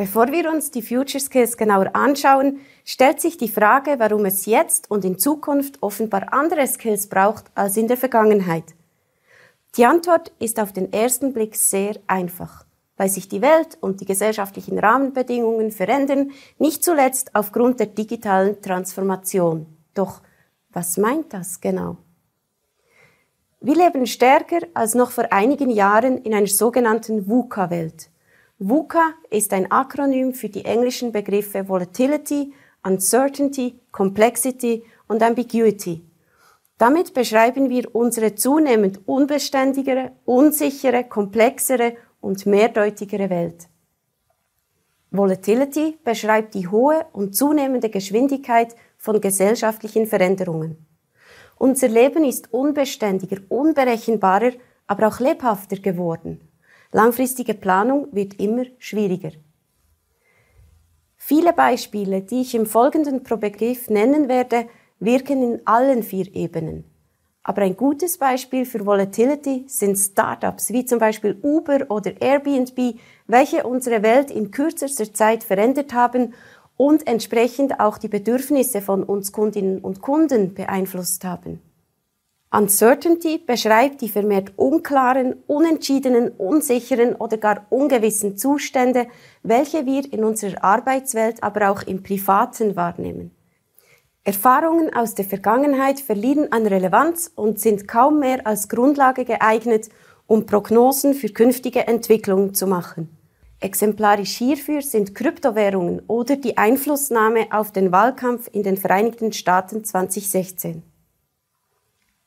Bevor wir uns die Future Skills genauer anschauen, stellt sich die Frage, warum es jetzt und in Zukunft offenbar andere Skills braucht als in der Vergangenheit. Die Antwort ist auf den ersten Blick sehr einfach, weil sich die Welt und die gesellschaftlichen Rahmenbedingungen verändern, nicht zuletzt aufgrund der digitalen Transformation. Doch was meint das genau? Wir leben stärker als noch vor einigen Jahren in einer sogenannten VUCA-Welt – VUCA ist ein Akronym für die englischen Begriffe Volatility, Uncertainty, Complexity und Ambiguity. Damit beschreiben wir unsere zunehmend unbeständigere, unsichere, komplexere und mehrdeutigere Welt. Volatility beschreibt die hohe und zunehmende Geschwindigkeit von gesellschaftlichen Veränderungen. Unser Leben ist unbeständiger, unberechenbarer, aber auch lebhafter geworden. Langfristige Planung wird immer schwieriger. Viele Beispiele, die ich im Folgenden Probegriff nennen werde, wirken in allen vier Ebenen. Aber ein gutes Beispiel für Volatility sind Startups wie zum Beispiel Uber oder Airbnb, welche unsere Welt in kürzester Zeit verändert haben und entsprechend auch die Bedürfnisse von uns Kundinnen und Kunden beeinflusst haben. Uncertainty beschreibt die vermehrt unklaren, unentschiedenen, unsicheren oder gar ungewissen Zustände, welche wir in unserer Arbeitswelt, aber auch im Privaten wahrnehmen. Erfahrungen aus der Vergangenheit verlieren an Relevanz und sind kaum mehr als Grundlage geeignet, um Prognosen für künftige Entwicklungen zu machen. Exemplarisch hierfür sind Kryptowährungen oder die Einflussnahme auf den Wahlkampf in den Vereinigten Staaten 2016.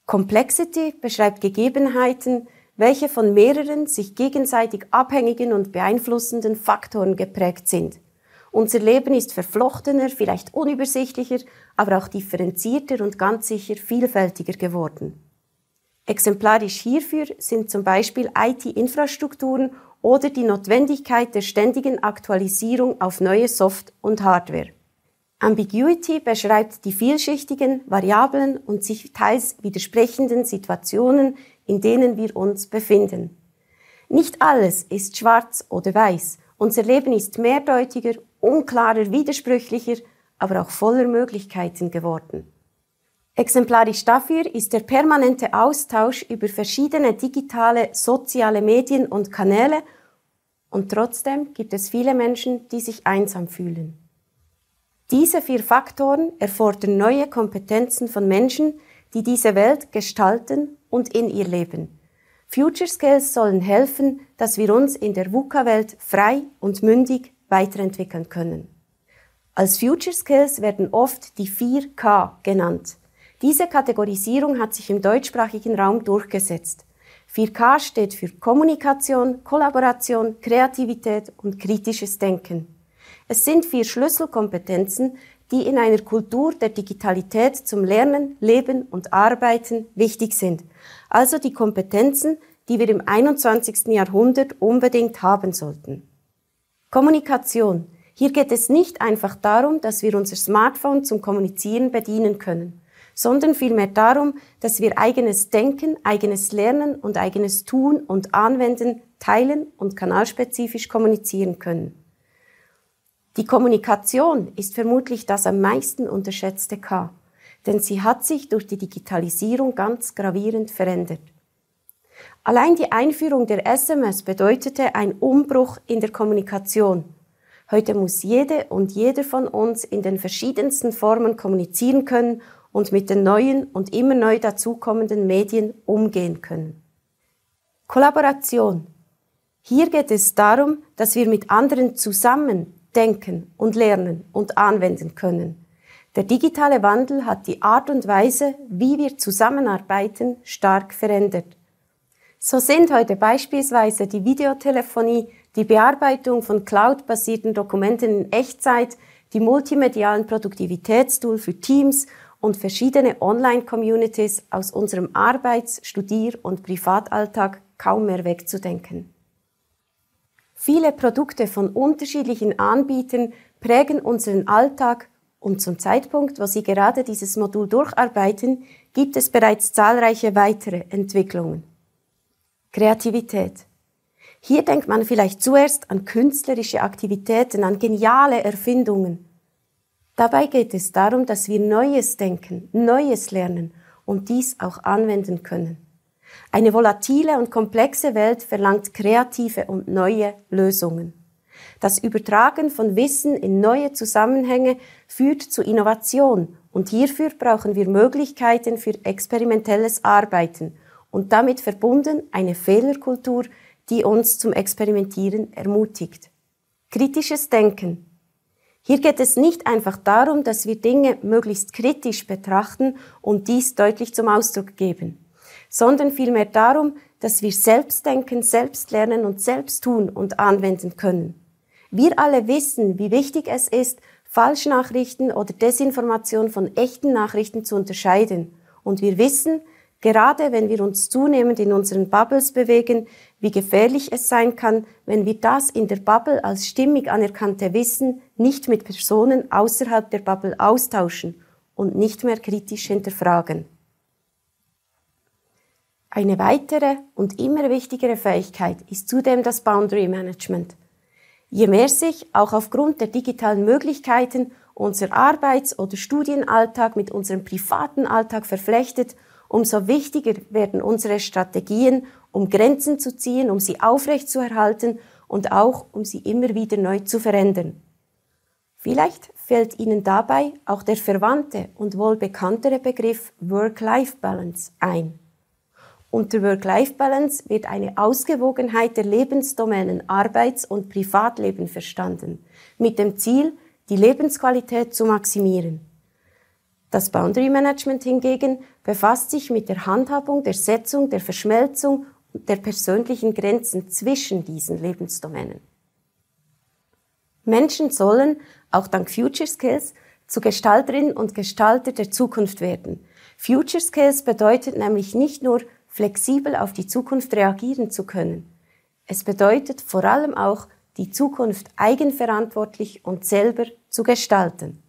Complexity beschreibt Gegebenheiten, welche von mehreren sich gegenseitig abhängigen und beeinflussenden Faktoren geprägt sind. Unser Leben ist verflochtener, vielleicht unübersichtlicher, aber auch differenzierter und ganz sicher vielfältiger geworden. Exemplarisch hierfür sind zum Beispiel IT-Infrastrukturen oder die Notwendigkeit der ständigen Aktualisierung auf neue Soft- und Hardware. Ambiguity beschreibt die vielschichtigen, variablen und sich teils widersprechenden Situationen, in denen wir uns befinden. Nicht alles ist schwarz oder weiß. Unser Leben ist mehrdeutiger, unklarer, widersprüchlicher, aber auch voller Möglichkeiten geworden. Exemplarisch dafür ist der permanente Austausch über verschiedene digitale, soziale Medien und Kanäle und trotzdem gibt es viele Menschen, die sich einsam fühlen. Diese vier Faktoren erfordern neue Kompetenzen von Menschen, die diese Welt gestalten und in ihr leben. Future Skills sollen helfen, dass wir uns in der VUCA-Welt frei und mündig weiterentwickeln können. Als Future Skills werden oft die 4K genannt. Diese Kategorisierung hat sich im deutschsprachigen Raum durchgesetzt. 4K steht für Kommunikation, Kollaboration, Kreativität und kritisches Denken. Es sind vier Schlüsselkompetenzen, die in einer Kultur der Digitalität zum Lernen, Leben und Arbeiten wichtig sind. Also die Kompetenzen, die wir im 21. Jahrhundert unbedingt haben sollten. Kommunikation. Hier geht es nicht einfach darum, dass wir unser Smartphone zum Kommunizieren bedienen können, sondern vielmehr darum, dass wir eigenes Denken, eigenes Lernen und eigenes Tun und Anwenden teilen und kanalspezifisch kommunizieren können. Die Kommunikation ist vermutlich das am meisten unterschätzte K, denn sie hat sich durch die Digitalisierung ganz gravierend verändert. Allein die Einführung der SMS bedeutete ein Umbruch in der Kommunikation. Heute muss jede und jeder von uns in den verschiedensten Formen kommunizieren können und mit den neuen und immer neu dazukommenden Medien umgehen können. Kollaboration. Hier geht es darum, dass wir mit anderen zusammen denken und lernen und anwenden können. Der digitale Wandel hat die Art und Weise, wie wir zusammenarbeiten, stark verändert. So sind heute beispielsweise die Videotelefonie, die Bearbeitung von cloud-basierten Dokumenten in Echtzeit, die multimedialen Produktivitätstool für Teams und verschiedene Online-Communities aus unserem Arbeits-, Studier- und Privatalltag kaum mehr wegzudenken. Viele Produkte von unterschiedlichen Anbietern prägen unseren Alltag und zum Zeitpunkt, wo Sie gerade dieses Modul durcharbeiten, gibt es bereits zahlreiche weitere Entwicklungen. Kreativität. Hier denkt man vielleicht zuerst an künstlerische Aktivitäten, an geniale Erfindungen. Dabei geht es darum, dass wir Neues denken, Neues lernen und dies auch anwenden können. Eine volatile und komplexe Welt verlangt kreative und neue Lösungen. Das Übertragen von Wissen in neue Zusammenhänge führt zu Innovation und hierfür brauchen wir Möglichkeiten für experimentelles Arbeiten und damit verbunden eine Fehlerkultur, die uns zum Experimentieren ermutigt. Kritisches Denken. Hier geht es nicht einfach darum, dass wir Dinge möglichst kritisch betrachten und dies deutlich zum Ausdruck geben sondern vielmehr darum, dass wir selbst denken, selbst lernen und selbst tun und anwenden können. Wir alle wissen, wie wichtig es ist, Falschnachrichten oder Desinformation von echten Nachrichten zu unterscheiden. Und wir wissen, gerade wenn wir uns zunehmend in unseren Bubbles bewegen, wie gefährlich es sein kann, wenn wir das in der Bubble als stimmig anerkannte Wissen nicht mit Personen außerhalb der Bubble austauschen und nicht mehr kritisch hinterfragen. Eine weitere und immer wichtigere Fähigkeit ist zudem das Boundary Management. Je mehr sich auch aufgrund der digitalen Möglichkeiten unser Arbeits- oder Studienalltag mit unserem privaten Alltag verflechtet, umso wichtiger werden unsere Strategien, um Grenzen zu ziehen, um sie aufrechtzuerhalten und auch um sie immer wieder neu zu verändern. Vielleicht fällt Ihnen dabei auch der verwandte und wohl bekanntere Begriff Work-Life-Balance ein. Unter Work-Life-Balance wird eine Ausgewogenheit der Lebensdomänen Arbeits- und Privatleben verstanden, mit dem Ziel, die Lebensqualität zu maximieren. Das Boundary Management hingegen befasst sich mit der Handhabung, der Setzung, der Verschmelzung der persönlichen Grenzen zwischen diesen Lebensdomänen. Menschen sollen, auch dank Future Skills, zu Gestalterinnen und Gestalter der Zukunft werden. Future Skills bedeutet nämlich nicht nur flexibel auf die Zukunft reagieren zu können. Es bedeutet vor allem auch, die Zukunft eigenverantwortlich und selber zu gestalten.